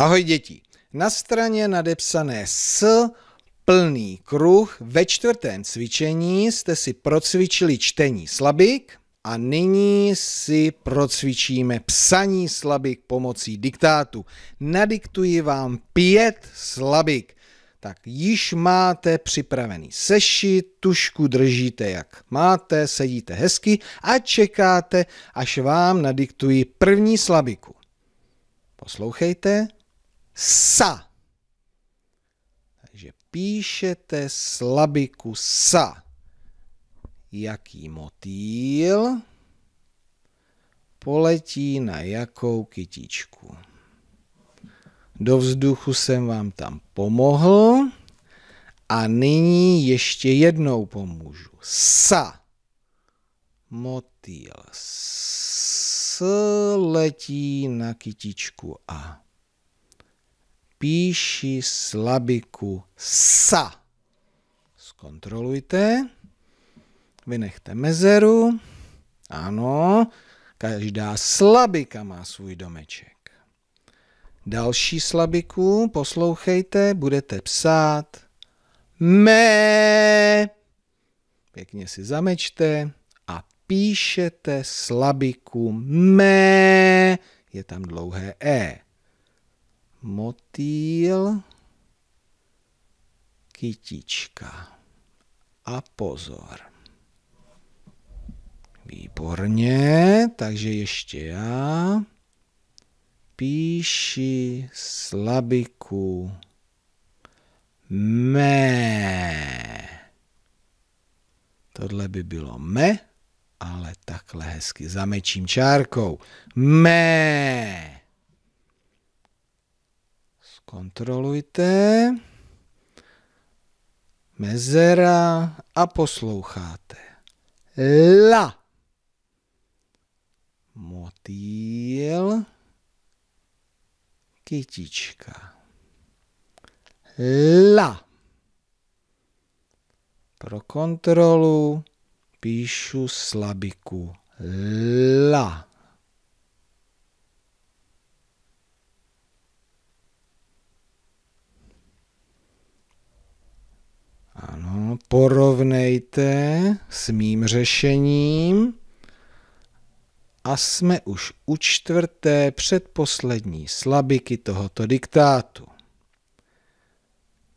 Ahoj děti. Na straně nadepsané S plný kruh ve čtvrtém cvičení jste si procvičili čtení slabik a nyní si procvičíme psaní slabik pomocí diktátu. Nadiktuji vám pět slabik. Tak již máte připravený sešit, tušku držíte jak máte, sedíte hezky a čekáte, až vám nadiktuji první slabiku. Poslouchejte sa. Takže píšete slabiku sa. Jaký motýl poletí na jakou kytičku. Do vzduchu jsem vám tam pomohl a nyní ještě jednou pomůžu. Sa. Motýl s letí na kytičku a píši slabiku sa. Zkontrolujte. Vynechte mezeru. Ano, každá slabika má svůj domeček. Další slabiku poslouchejte, budete psát Me. Pěkně si zamečte a píšete slabiku me. Je tam dlouhé e motýl, kytička. A pozor. Výborně, takže ještě já. Píši slabiku me. Tohle by bylo me, ale takhle hezky zamečím čárkou. me. Kontrolujte. Mezera a posloucháte. La. Motýl. Kytička. La. Pro kontrolu píšu slabiku la. porovnejte s mým řešením a jsme už u čtvrté předposlední slabiky tohoto diktátu.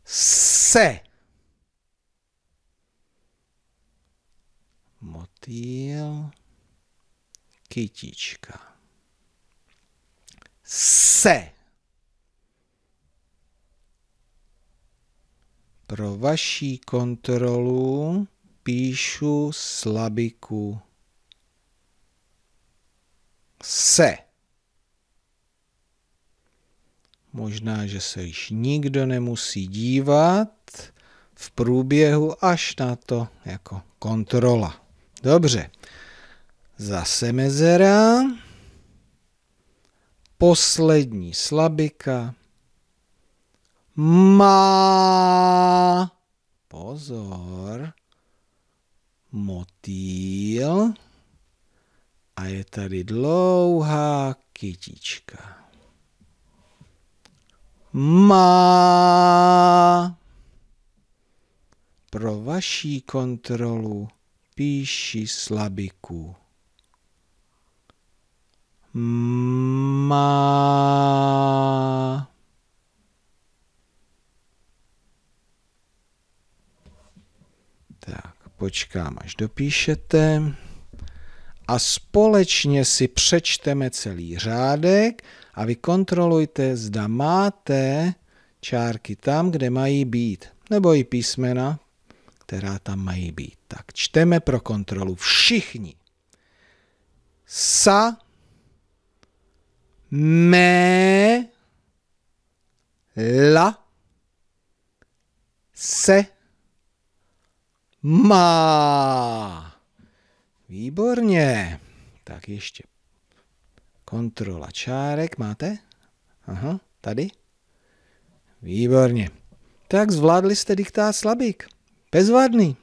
Se. Motýl, kytička. Se. Pro vaší kontrolu píšu slabiku se. Možná, že se již nikdo nemusí dívat v průběhu až na to jako kontrola. Dobře. Zase mezera. Poslední slabika má. Pozor. Motýl. A je tady dlouhá kytička. Má. Pro vaší kontrolu píši slabiku. Má. Tak, počkám, až dopíšete. A společně si přečteme celý řádek a vy kontrolujte, zda máte čárky tam, kde mají být, nebo i písmena, která tam mají být. Tak čteme pro kontrolu všichni. Sa, me, la, se, má. Výborně. Tak ještě. Kontrola čárek máte? Aha, tady? Výborně. Tak zvládli jste diktát slabík. Bezvadný.